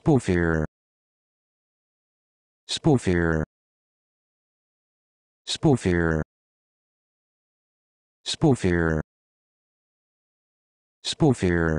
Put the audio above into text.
Spoofier. Spoofier. Spoofier. spoofer spoofer